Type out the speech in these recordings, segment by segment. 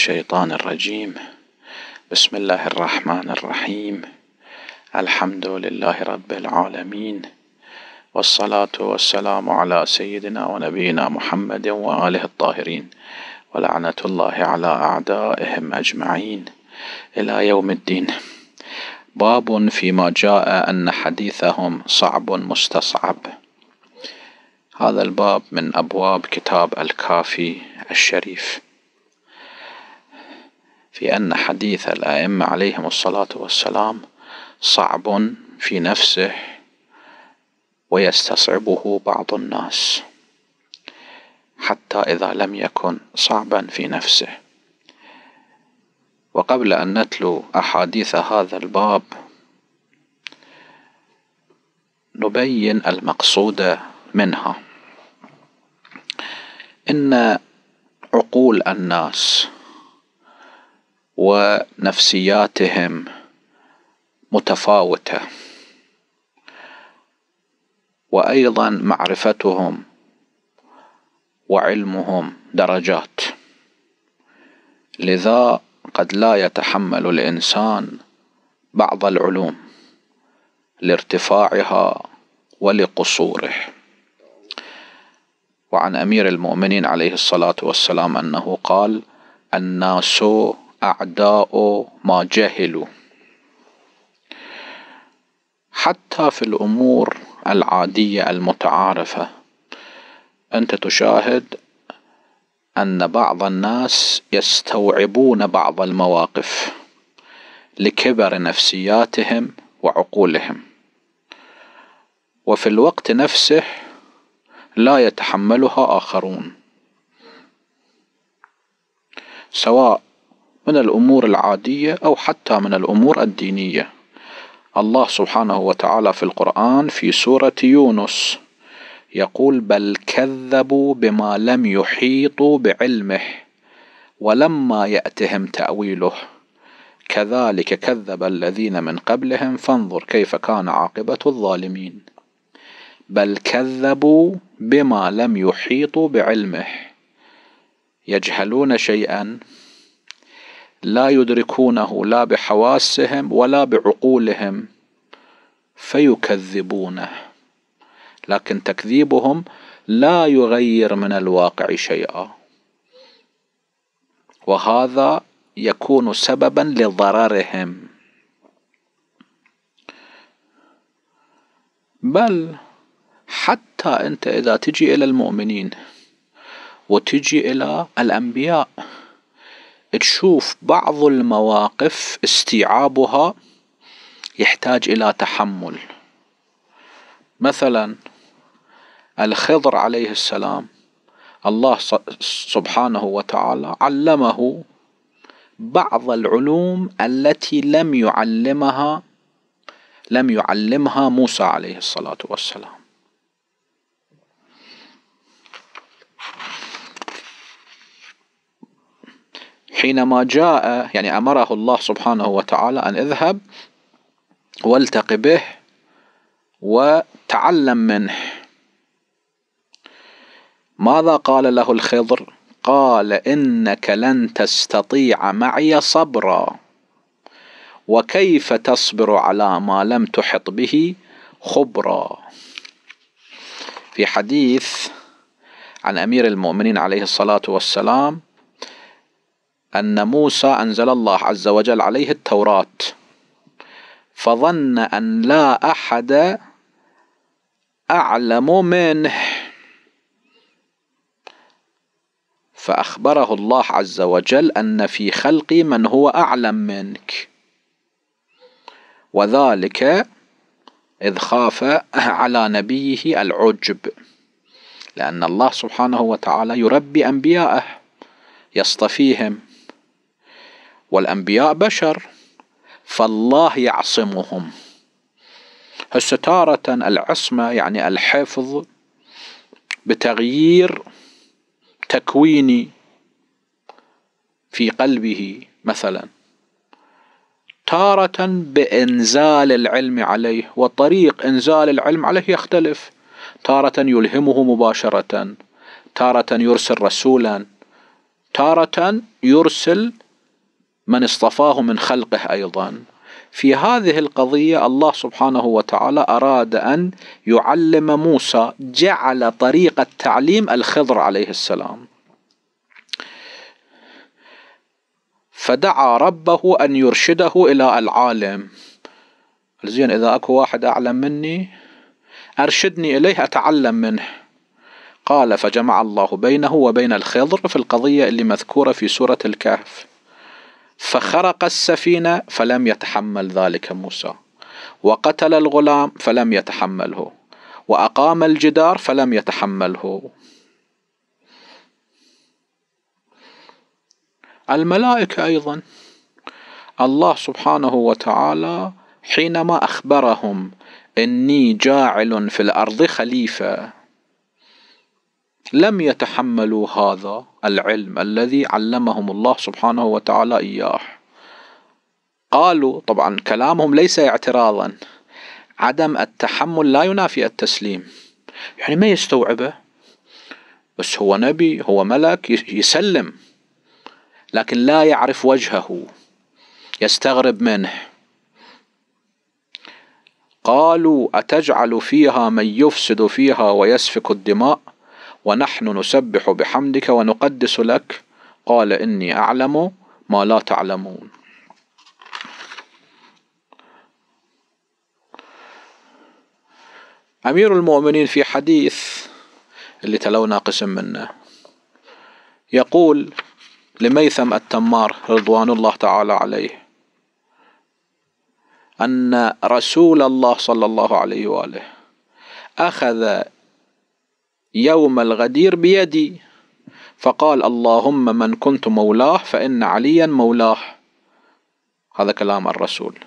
الشيطان الرجيم بسم الله الرحمن الرحيم الحمد لله رب العالمين والصلاة والسلام على سيدنا ونبينا محمد وآله الطاهرين ولعنة الله على أعدائهم أجمعين إلى يوم الدين باب فيما جاء أن حديثهم صعب مستصعب هذا الباب من أبواب كتاب الكافي الشريف في أن حديث الأئمة عليهم الصلاة والسلام صعب في نفسه ويستصعبه بعض الناس حتى إذا لم يكن صعبا في نفسه وقبل أن نتلو أحاديث هذا الباب نبين المقصود منها إن عقول الناس ونفسياتهم متفاوته وايضا معرفتهم وعلمهم درجات لذا قد لا يتحمل الانسان بعض العلوم لارتفاعها ولقصوره وعن امير المؤمنين عليه الصلاه والسلام انه قال الناس أعداء ما جهلوا حتى في الأمور العادية المتعارفة أنت تشاهد أن بعض الناس يستوعبون بعض المواقف لكبر نفسياتهم وعقولهم وفي الوقت نفسه لا يتحملها آخرون سواء من الأمور العادية أو حتى من الأمور الدينية الله سبحانه وتعالى في القرآن في سورة يونس يقول بل كذبوا بما لم يحيطوا بعلمه ولما يأتهم تأويله كذلك كذب الذين من قبلهم فانظر كيف كان عاقبة الظالمين بل كذبوا بما لم يحيطوا بعلمه يجهلون شيئا لا يدركونه لا بحواسهم ولا بعقولهم فيكذبونه لكن تكذيبهم لا يغير من الواقع شيئا وهذا يكون سببا لضررهم بل حتى انت اذا تجي الى المؤمنين وتجي الى الانبياء تشوف بعض المواقف استيعابها يحتاج الى تحمل مثلا الخضر عليه السلام الله سبحانه وتعالى علمه بعض العلوم التي لم يعلمها لم يعلمها موسى عليه الصلاة والسلام حينما جاء يعني أمره الله سبحانه وتعالى أن اذهب والتق به وتعلم منه ماذا قال له الخضر قال إنك لن تستطيع معي صبرا وكيف تصبر على ما لم تحط به خبرا في حديث عن امير المؤمنين عليه الصلاه والسلام أن موسى أنزل الله عز وجل عليه التوراة فظن أن لا أحد أعلم منه فأخبره الله عز وجل أن في خلقي من هو أعلم منك وذلك إذ خاف على نبيه العجب لأن الله سبحانه وتعالى يربي أنبياءه يصطفيهم والأنبياء بشر فالله يعصمهم هسه تارة العصمة يعني الحفظ بتغيير تكويني في قلبه مثلا تارة بإنزال العلم عليه وطريق إنزال العلم عليه يختلف تارة يلهمه مباشرة تارة يرسل رسولا تارة يرسل من اصطفاه من خلقه ايضا في هذه القضيه الله سبحانه وتعالى اراد ان يعلم موسى جعل طريقه تعليم الخضر عليه السلام فدعا ربه ان يرشده الى العالم زين اذا اكو واحد اعلم مني ارشدني اليه اتعلم منه قال فجمع الله بينه وبين الخضر في القضيه اللي مذكوره في سوره الكهف فخرق السفينة فلم يتحمل ذلك موسى وقتل الغلام فلم يتحمله وأقام الجدار فلم يتحمله الملائكة أيضا الله سبحانه وتعالى حينما أخبرهم إني جاعل في الأرض خليفة لم يتحملوا هذا العلم الذي علمهم الله سبحانه وتعالى اياه قالوا طبعا كلامهم ليس اعتراضا عدم التحمل لا ينافي التسليم يعني ما يستوعبه بس هو نبي هو ملك يسلم لكن لا يعرف وجهه يستغرب منه قالوا أتجعل فيها من يفسد فيها ويسفك الدماء ونحن نسبح بحمدك ونقدس لك قال إني أعلم ما لا تعلمون أمير المؤمنين في حديث اللي تلونا قسم منه يقول لميثم التمار رضوان الله تعالى عليه أن رسول الله صلى الله عليه وآله أخذ يوم الغدير بيدي فقال اللهم من كنت مولاه فإن عليا مولاه هذا كلام الرسول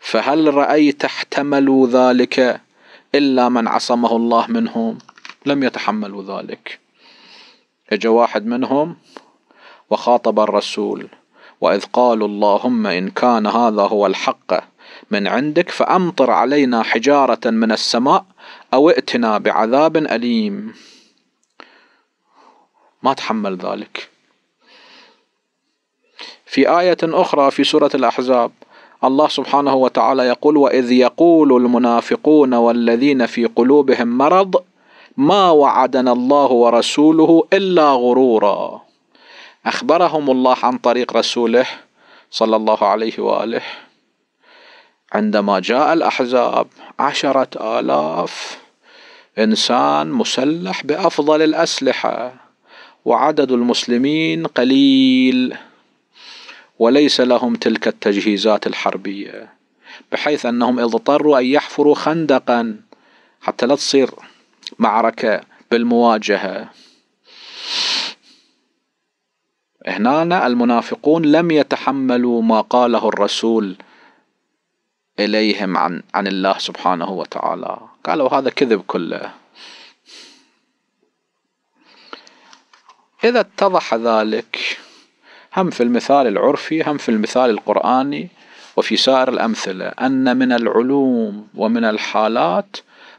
فهل رأيت احتملوا ذلك إلا من عصمه الله منهم لم يتحملوا ذلك اجى واحد منهم وخاطب الرسول وإذ قالوا اللهم إن كان هذا هو الحق من عندك فأمطر علينا حجارة من السماء أو ائتنا بعذاب أليم ما تحمل ذلك في آية أخرى في سورة الأحزاب الله سبحانه وتعالى يقول وإذ يقول المنافقون والذين في قلوبهم مرض ما وعدنا الله ورسوله إلا غرورا أخبرهم الله عن طريق رسوله صلى الله عليه وآله عندما جاء الأحزاب عشرة آلاف إنسان مسلح بأفضل الأسلحة وعدد المسلمين قليل وليس لهم تلك التجهيزات الحربية بحيث أنهم اضطروا أن يحفروا خندقا حتى لا تصير معركة بالمواجهة هنا المنافقون لم يتحملوا ما قاله الرسول إليهم عن, عن الله سبحانه وتعالى قالوا هذا كذب كله إذا اتضح ذلك هم في المثال العرفي هم في المثال القرآني وفي سائر الأمثلة أن من العلوم ومن الحالات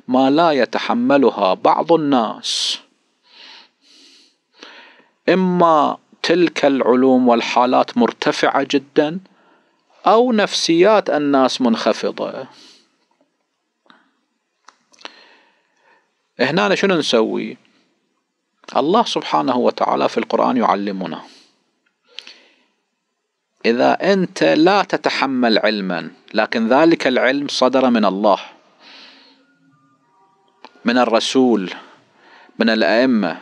ما لا يتحملها بعض الناس إما تلك العلوم والحالات مرتفعة جدا أو نفسيات الناس منخفضة هنا شنو نسوي الله سبحانه وتعالى في القرآن يعلمنا إذا أنت لا تتحمل علما لكن ذلك العلم صدر من الله من الرسول من الأئمة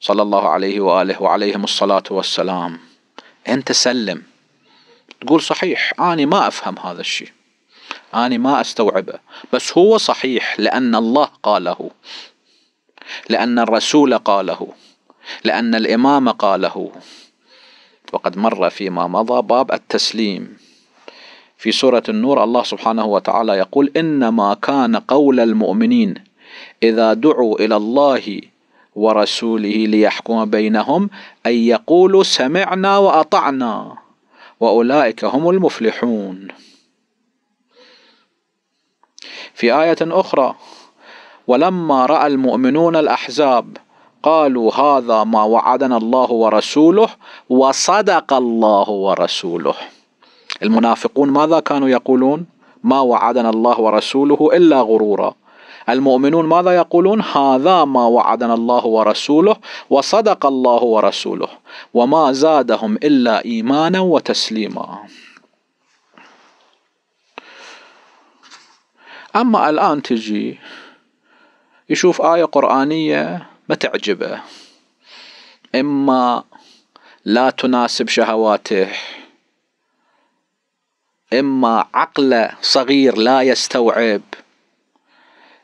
صلى الله عليه وآله وعليهم الصلاة والسلام أنت سلم تقول صحيح أنا ما أفهم هذا الشيء أنا ما أستوعبه بس هو صحيح لأن الله قاله لأن الرسول قاله لأن الإمام قاله وقد مر فيما مضى باب التسليم في سورة النور الله سبحانه وتعالى يقول إنما كان قول المؤمنين إذا دعوا إلى الله ورسوله ليحكم بينهم أن يقولوا سمعنا وأطعنا واولئك هم المفلحون في ايه اخرى ولما راى المؤمنون الاحزاب قالوا هذا ما وعدنا الله ورسوله وصدق الله ورسوله المنافقون ماذا كانوا يقولون ما وعدنا الله ورسوله الا غرورا المؤمنون ماذا يقولون هذا ما وعدنا الله ورسوله وصدق الله ورسوله وما زادهم إلا إيمانا وتسليما أما الآن تجي يشوف آية قرآنية ما تعجبه إما لا تناسب شهواته إما عقله صغير لا يستوعب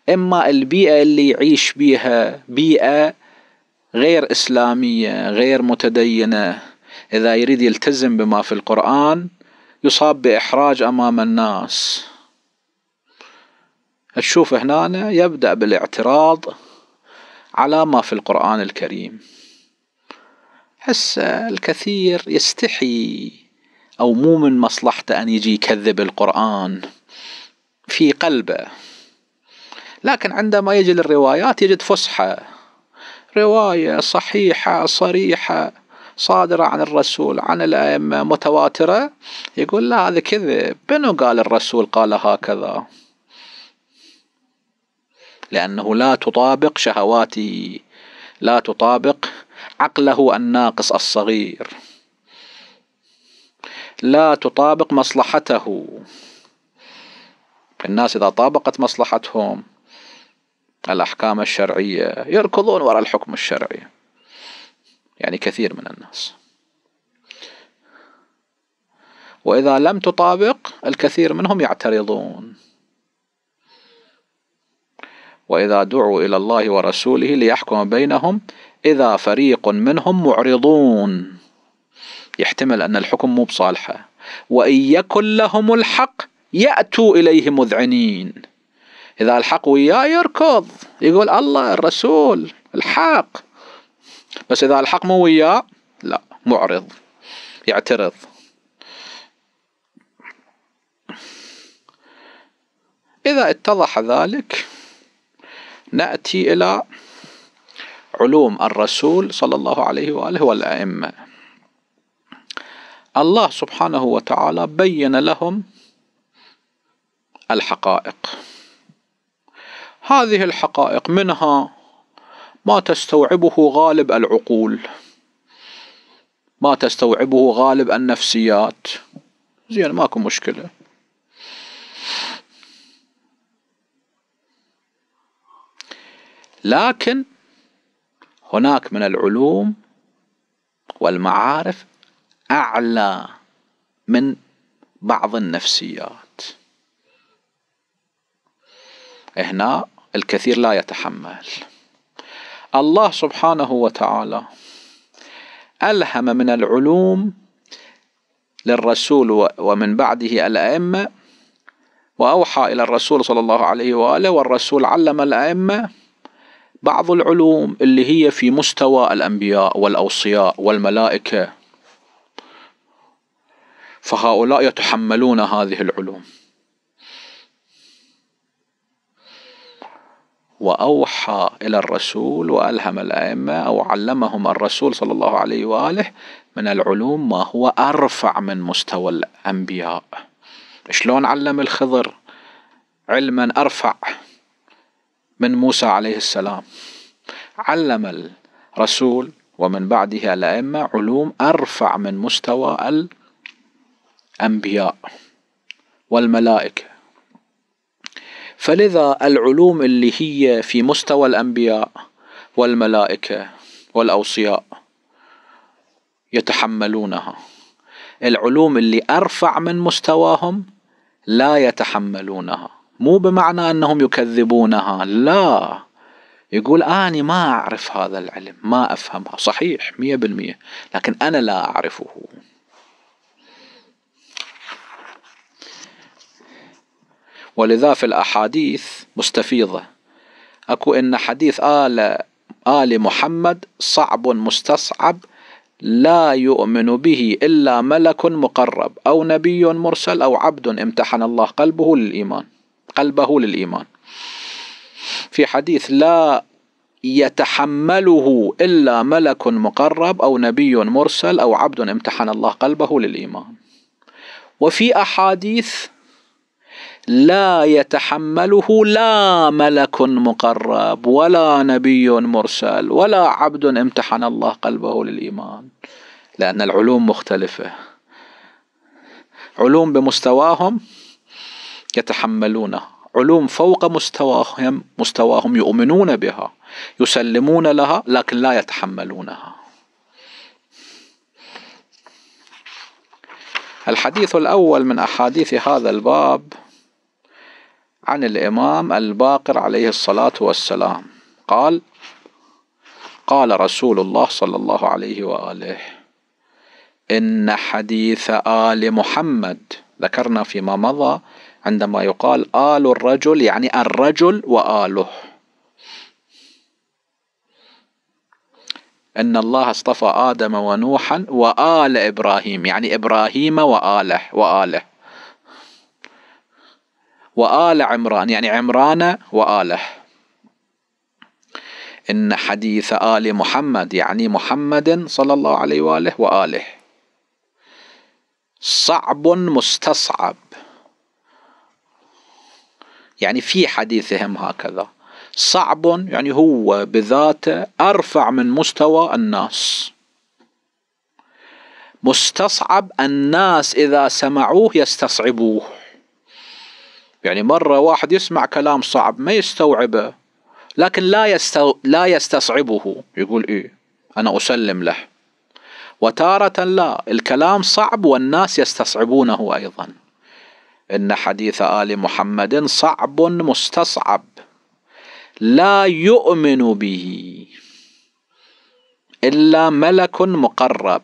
اما البيئة اللي يعيش بيها بيئة غير اسلامية غير متدينة اذا يريد يلتزم بما في القرآن يصاب باحراج امام الناس تشوف هنا يبدأ بالاعتراض على ما في القرآن الكريم هسه الكثير يستحي أو مو من مصلحته أن يجي يكذب القرآن في قلبه لكن عندما يجي للروايات يجد فسحة رواية صحيحة صريحة صادرة عن الرسول عن الأئمة متواترة يقول لا هذا كذب منو قال الرسول قال هكذا لأنه لا تطابق شهواتي لا تطابق عقله الناقص الصغير لا تطابق مصلحته الناس إذا طابقت مصلحتهم الأحكام الشرعية يركضون وراء الحكم الشرعي يعني كثير من الناس وإذا لم تطابق الكثير منهم يعترضون وإذا دعوا إلى الله ورسوله ليحكم بينهم إذا فريق منهم معرضون يحتمل أن الحكم مو بصالحه وإن يكن لهم الحق يأتوا إليه مذعنين إذا الحق وياه يركض يقول الله الرسول الحق بس إذا الحق مو وياه لا معرض يعترض إذا اتضح ذلك نأتي إلى علوم الرسول صلى الله عليه وآله والأئمة الله سبحانه وتعالى بين لهم الحقائق هذه الحقائق منها ما تستوعبه غالب العقول ما تستوعبه غالب النفسيات زين ماكو مشكلة لكن هناك من العلوم والمعارف أعلى من بعض النفسيات هنا الكثير لا يتحمل الله سبحانه وتعالى ألهم من العلوم للرسول ومن بعده الأئمة وأوحى إلى الرسول صلى الله عليه وآله والرسول علم الأئمة بعض العلوم اللي هي في مستوى الأنبياء والأوصياء والملائكة فهؤلاء يتحملون هذه العلوم وأوحى إلى الرسول وألهم الأئمة أو علمهم الرسول صلى الله عليه وآله من العلوم ما هو أرفع من مستوى الأنبياء شلون علم الخضر علما أرفع من موسى عليه السلام علم الرسول ومن بعده الأئمة علوم أرفع من مستوى الأنبياء والملائكة فلذا العلوم اللي هي في مستوى الأنبياء والملائكة والأوصياء يتحملونها العلوم اللي أرفع من مستواهم لا يتحملونها مو بمعنى أنهم يكذبونها لا يقول أنا ما أعرف هذا العلم ما أفهمها صحيح مية بالمية لكن أنا لا أعرفه ولذا في الأحاديث مستفيضة أكو إن حديث آل آل محمد صعب مستصعب لا يؤمن به إلا ملك مقرب أو نبي مرسل أو عبد امتحن الله قلبه للإيمان قلبه للإيمان في حديث لا يتحمله إلا ملك مقرب أو نبي مرسل أو عبد امتحن الله قلبه للإيمان وفي أحاديث لا يتحمله لا ملك مقرب ولا نبي مرسل ولا عبد امتحن الله قلبه للايمان لان العلوم مختلفه علوم بمستواهم يتحملونها علوم فوق مستواهم مستواهم يؤمنون بها يسلمون لها لكن لا يتحملونها الحديث الاول من احاديث هذا الباب عن الإمام الباقر عليه الصلاة والسلام قال قال رسول الله صلى الله عليه وآله إن حديث آل محمد ذكرنا فيما مضى عندما يقال آل الرجل يعني الرجل وآله إن الله اصطفى آدم ونوحا وآل إبراهيم يعني إبراهيم وآله وآله وآل عمران يعني عمران وآله إن حديث آل محمد يعني محمد صلى الله عليه وآله وآله صعب مستصعب يعني في حديثهم هكذا صعب يعني هو بذاته أرفع من مستوى الناس مستصعب الناس إذا سمعوه يستصعبوه يعني مرة واحد يسمع كلام صعب ما يستوعبه لكن لا يستو... لا يستصعبه يقول ايه انا اسلم له وتارة لا الكلام صعب والناس يستصعبونه ايضا ان حديث ال محمد صعب مستصعب لا يؤمن به الا ملك مقرب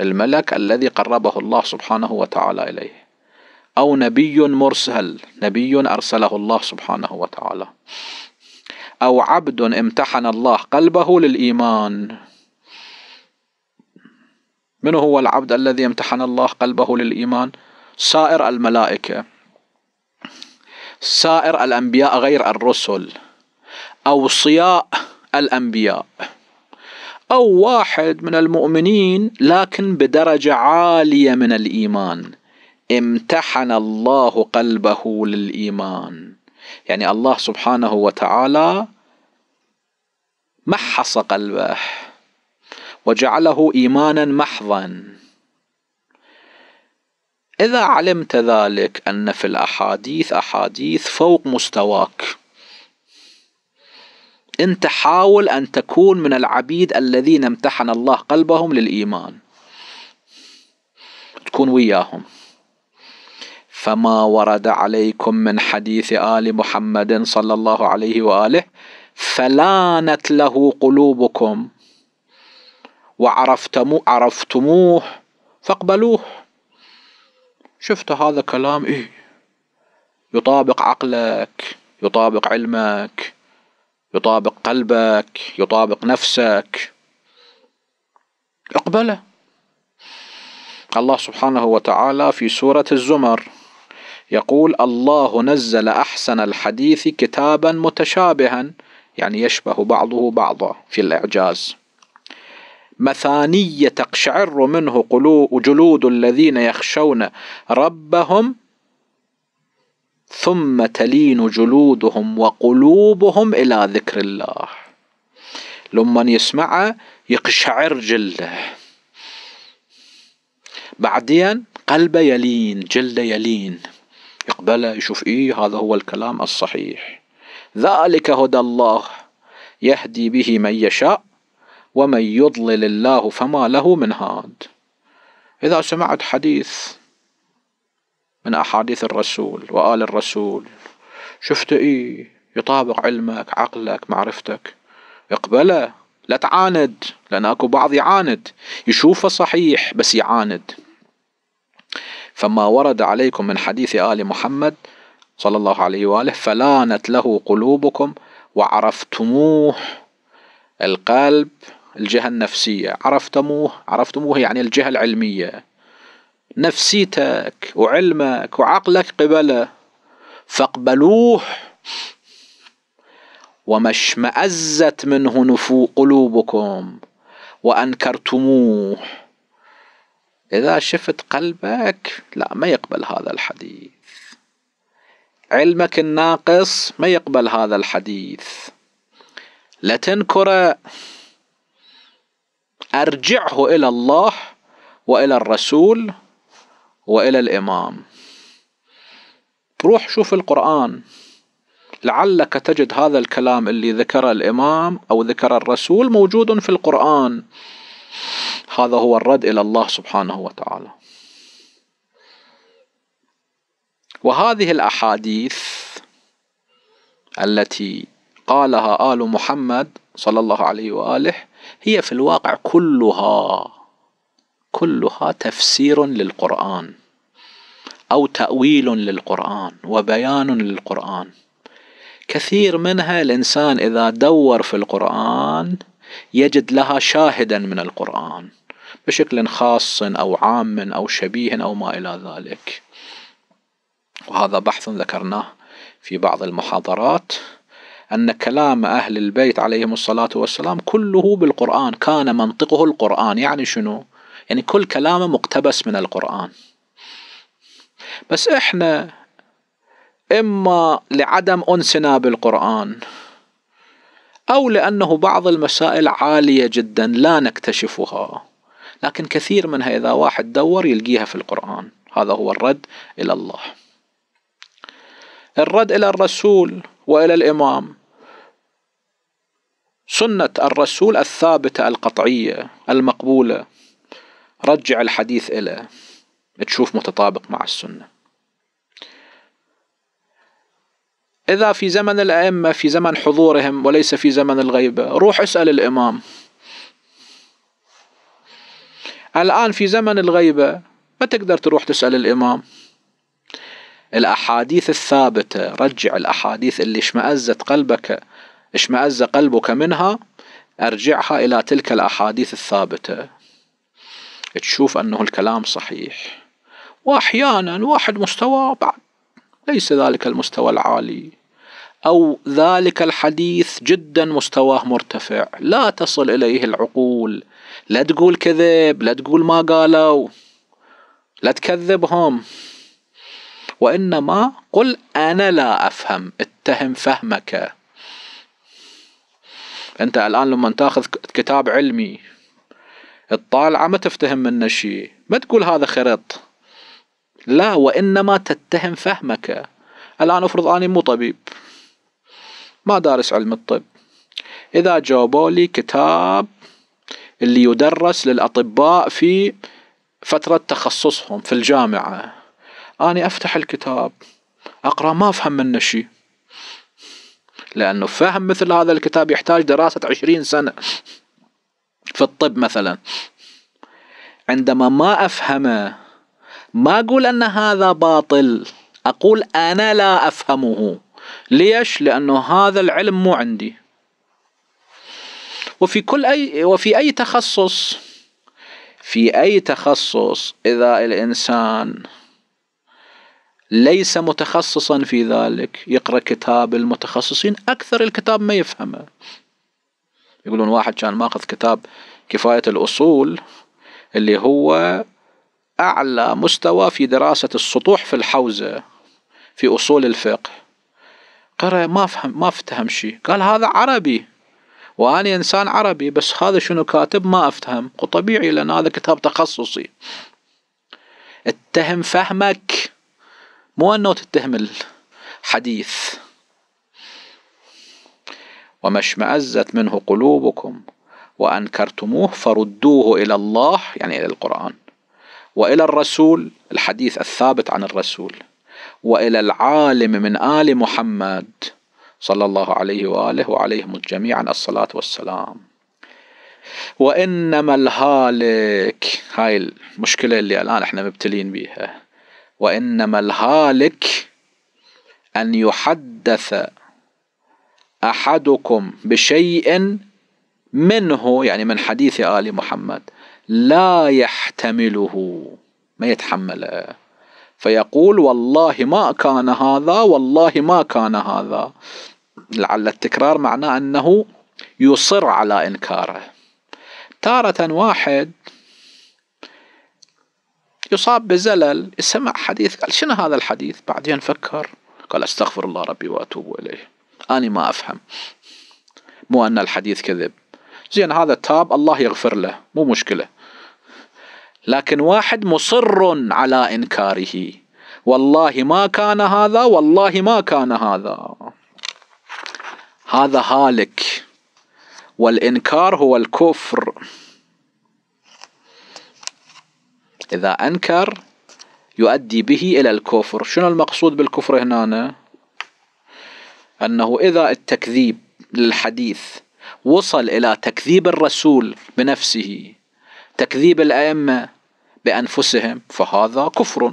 الملك الذي قربه الله سبحانه وتعالى اليه أو نبي مرسل نبي أرسله الله سبحانه وتعالى أو عبد امتحن الله قلبه للإيمان من هو العبد الذي امتحن الله قلبه للإيمان سائر الملائكة سائر الأنبياء غير الرسل أوصياء الأنبياء أو واحد من المؤمنين لكن بدرجة عالية من الإيمان امتحن الله قلبه للايمان يعني الله سبحانه وتعالى محص قلبه وجعله ايمانا محضا اذا علمت ذلك ان في الاحاديث احاديث فوق مستواك انت حاول ان تكون من العبيد الذين امتحن الله قلبهم للايمان تكون وياهم فما ورد عليكم من حديث ال محمد صلى الله عليه واله فلانت له قلوبكم وعرفتمو عرفتموه فاقبلوه شفت هذا كلام ايه يطابق عقلك يطابق علمك يطابق قلبك يطابق نفسك اقبله الله سبحانه وتعالى في سورة الزمر يقول الله نزل احسن الحديث كتابا متشابها يعني يشبه بعضه بعضا في الاعجاز مثانية تقشعر منه قلوب جلود الذين يخشون ربهم ثم تلين جلودهم وقلوبهم إلى ذكر الله لمن يسمع يقشعر جلده بعدين قلبه يلين جلده يلين يقبله يشوف إيه هذا هو الكلام الصحيح ذلك هدى الله يهدي به من يشاء ومن يضلل الله فما له من هاد إذا سمعت حديث من أحاديث الرسول وآل الرسول شفت إيه يطابق علمك عقلك معرفتك اقبله لا تعاند لأن أكو بعض يعاند يشوفه صحيح بس يعاند فما ورد عليكم من حديث آل محمد صلى الله عليه وآله فلانت له قلوبكم وعرفتموه القلب الجهة النفسية عرفتموه عرفتموه يعني الجهة العلمية نفسيتك وعلمك وعقلك قبله فاقبلوه وما اشمأزت منه نفو قلوبكم وأنكرتموه إذا شفت قلبك لا ما يقبل هذا الحديث علمك الناقص ما يقبل هذا الحديث لا تنكر أرجعه إلى الله وإلى الرسول وإلى الإمام روح شوف القرآن لعلك تجد هذا الكلام اللي ذكر الإمام أو ذكر الرسول موجود في القرآن هذا هو الرد إلى الله سبحانه وتعالى وهذه الأحاديث التي قالها آل محمد صلى الله عليه وآله هي في الواقع كلها كلها تفسير للقرآن أو تأويل للقرآن وبيان للقرآن كثير منها الإنسان إذا دور في القرآن يجد لها شاهدا من القرآن بشكل خاص أو عام أو شبيه أو ما إلى ذلك وهذا بحث ذكرناه في بعض المحاضرات أن كلام أهل البيت عليهم الصلاة والسلام كله بالقرآن كان منطقه القرآن يعني شنو؟ يعني كل كلامه مقتبس من القرآن بس إحنا إما لعدم أنسنا بالقرآن او لانه بعض المسائل عاليه جدا لا نكتشفها لكن كثير منها اذا واحد دور يلقيها في القران هذا هو الرد الى الله الرد الى الرسول والى الامام سنه الرسول الثابته القطعيه المقبوله رجع الحديث إلى تشوف متطابق مع السنه إذا في زمن الأئمة في زمن حضورهم وليس في زمن الغيبة روح اسأل الإمام الآن في زمن الغيبة ما تقدر تروح تسأل الإمام الأحاديث الثابتة رجع الأحاديث اللي اشمأزت قلبك اشمأز قلبك منها أرجعها إلى تلك الأحاديث الثابتة تشوف أنه الكلام صحيح وأحيانا واحد مستوى بعد ليس ذلك المستوى العالي أو ذلك الحديث جدا مستواه مرتفع لا تصل إليه العقول لا تقول كذب لا تقول ما قالوا لا تكذبهم وإنما قل أنا لا أفهم اتهم فهمك أنت الآن لما تاخذ كتاب علمي الطالعة ما تفتهم منه شيء ما تقول هذا خرط لا وإنما تتهم فهمك الآن أفرض أني مو طبيب ما دارس علم الطب اذا جابوا لي كتاب اللي يدرس للاطباء في فترة تخصصهم في الجامعة اني افتح الكتاب اقرا ما افهم منه شيء لانه فهم مثل هذا الكتاب يحتاج دراسة عشرين سنة في الطب مثلا عندما ما افهمه ما اقول ان هذا باطل اقول انا لا افهمه ليش لأنه هذا العلم مو عندي وفي كل أي وفي أي تخصص في أي تخصص إذا الإنسان ليس متخصصا في ذلك يقرأ كتاب المتخصصين أكثر الكتاب ما يفهمه يقولون واحد كان ماخذ كتاب كفاية الأصول اللي هو أعلى مستوى في دراسة السطوح في الحوزة في أصول الفقه قرأ ما فهم ما افتهم شيء قال هذا عربي وأنا إنسان عربي بس هذا شنو كاتب ما أفتهم وطبيعي لأن هذا كتاب تخصصي اتهم فهمك مو أنه تتهم الحديث وما اشمأزت منه قلوبكم وأنكرتموه فردوه إلى الله يعني إلى القرآن وإلى الرسول الحديث الثابت عن الرسول والى العالم من ال محمد صلى الله عليه واله وعليهم جميعا الصلاه والسلام وانما الهالك هاي المشكله اللي الان احنا مبتلين بيها وانما الهالك ان يحدث احدكم بشيء منه يعني من حديث ال محمد لا يحتمله ما يتحمله فيقول والله ما كان هذا والله ما كان هذا لعل التكرار معناه أنه يصر على إنكاره تارة واحد يصاب بزلل سمع حديث قال شنو هذا الحديث بعدين فكر قال استغفر الله ربي واتوب اليه اني ما افهم مو ان الحديث كذب زين هذا تاب الله يغفر له مو مشكله لكن واحد مصر على انكاره والله ما كان هذا والله ما كان هذا هذا هالك والانكار هو الكفر اذا انكر يؤدي به الى الكفر شنو المقصود بالكفر هنا انه اذا التكذيب للحديث وصل الى تكذيب الرسول بنفسه تكذيب الائمه بانفسهم فهذا كفر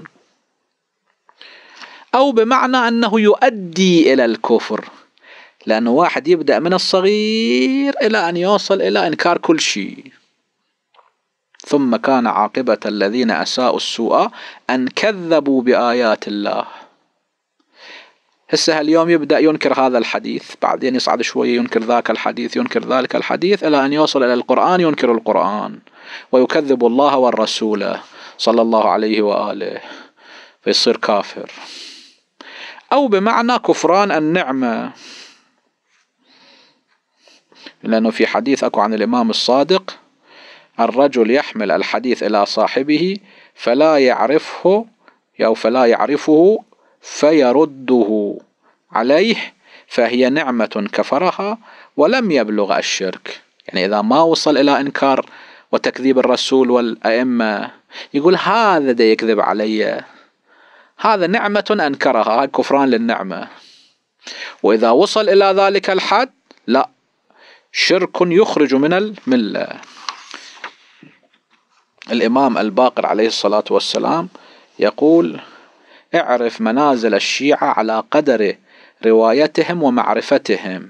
او بمعنى انه يؤدي الى الكفر لانه واحد يبدا من الصغير الى ان يوصل الى انكار كل شيء ثم كان عاقبه الذين اساءوا السوء ان كذبوا بايات الله هسه اليوم يبدا ينكر هذا الحديث بعدين يصعد شويه ينكر ذاك الحديث ينكر ذلك الحديث الى ان يوصل الى القران ينكر القران ويكذب الله والرسول صلى الله عليه واله فيصير كافر او بمعنى كفران النعمه لانه في حديث اكو عن الامام الصادق الرجل يحمل الحديث الى صاحبه فلا يعرفه او فلا يعرفه فيرده عليه فهي نعمه كفرها ولم يبلغ الشرك يعني اذا ما وصل الى انكار وتكذيب الرسول والأئمة يقول هذا ده يكذب علي هذا نعمة أنكرها هاي كفران للنعمة وإذا وصل إلى ذلك الحد لا شرك يخرج من الملة الإمام الباقر عليه الصلاة والسلام يقول اعرف منازل الشيعة على قدر روايتهم ومعرفتهم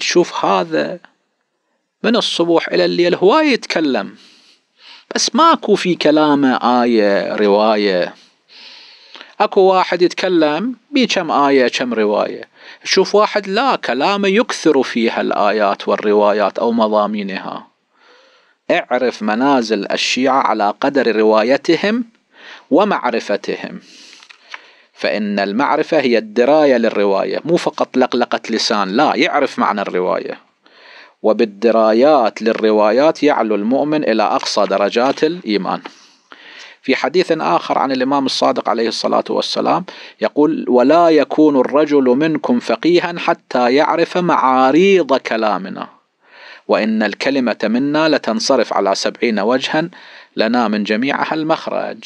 تشوف هذا من الصبح الى الليل هواي يتكلم بس ماكو في كلامه آية رواية اكو واحد يتكلم بكم آية كم رواية شوف واحد لا كلامه يكثر فيها الآيات والروايات أو مضامينها اعرف منازل الشيعة على قدر روايتهم ومعرفتهم فإن المعرفة هي الدراية للرواية مو فقط لقلقة لسان لا يعرف معنى الرواية وبالدرايات للروايات يعلو المؤمن إلى أقصى درجات الإيمان في حديث آخر عن الإمام الصادق عليه الصلاة والسلام يقول ولا يكون الرجل منكم فقيها حتى يعرف معاريض كلامنا وإن الكلمة منا لتنصرف على سبعين وجها لنا من جميعها المخرج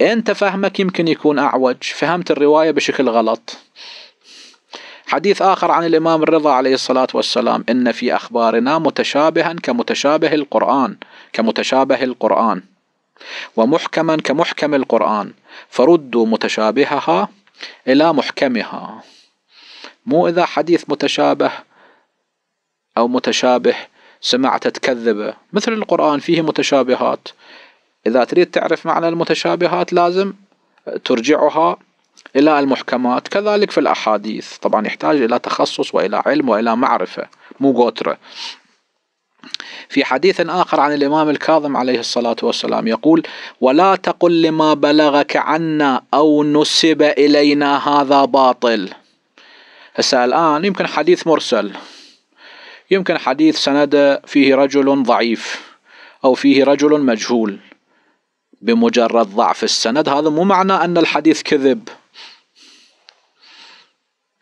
انت فهمك يمكن يكون اعوج فهمت الروايه بشكل غلط حديث آخر عن الإمام الرضا عليه الصلاة والسلام إن في أخبارنا متشابها كمتشابه القرآن كمتشابه القرآن ومحكما كمحكم القرآن فردوا متشابهها إلى محكمها مو إذا حديث متشابه أو متشابه سمعت تكذبه مثل القرآن فيه متشابهات إذا تريد تعرف معنى المتشابهات لازم ترجعها إلى المحكمات كذلك في الأحاديث طبعا يحتاج إلى تخصص وإلى علم وإلى معرفة مو قوترة في حديث آخر عن الإمام الكاظم عليه الصلاة والسلام يقول ولا تقل لما بلغك عنا أو نسب إلينا هذا باطل هسه الآن يمكن حديث مرسل يمكن حديث سند فيه رجل ضعيف أو فيه رجل مجهول بمجرد ضعف السند هذا مو معنى أن الحديث كذب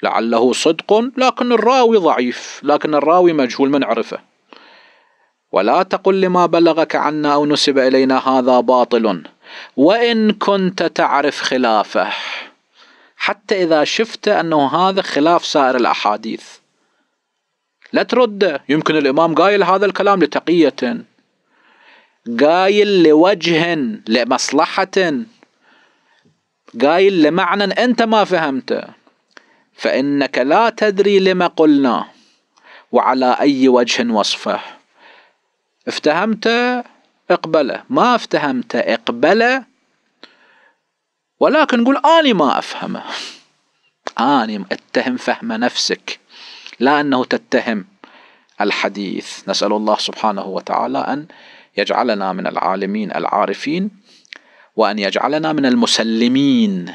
لعله صدق لكن الراوي ضعيف لكن الراوي مجهول من عرفه ولا تقل لما بلغك عنا أو نسب إلينا هذا باطل وإن كنت تعرف خلافه حتى إذا شفت أنه هذا خلاف سائر الأحاديث لا ترد يمكن الإمام قايل هذا الكلام لتقية قايل لوجه لمصلحة قايل لمعنى أنت ما فهمته فإنك لا تدري لما قلناه وعلى أي وجه وصفه افتهمت اقبله ما افتهمت اقبله ولكن قل أنا ما أفهمه أنا اتهم فهم نفسك لا أنه تتهم الحديث نسأل الله سبحانه وتعالى أن يجعلنا من العالمين العارفين وأن يجعلنا من المسلمين